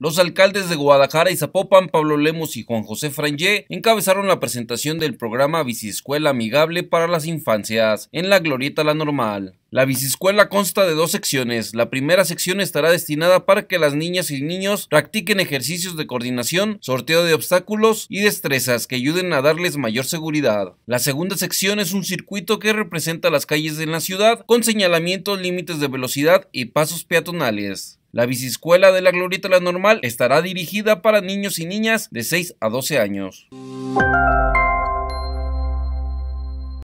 Los alcaldes de Guadalajara y Zapopan, Pablo Lemos y Juan José Frangé, encabezaron la presentación del programa Biciscuela Amigable para las Infancias en la Glorieta La Normal. La biciscuela consta de dos secciones. La primera sección estará destinada para que las niñas y niños practiquen ejercicios de coordinación, sorteo de obstáculos y destrezas que ayuden a darles mayor seguridad. La segunda sección es un circuito que representa las calles de la ciudad con señalamientos, límites de velocidad y pasos peatonales. La Biciscuela de la Glorieta La Normal estará dirigida para niños y niñas de 6 a 12 años.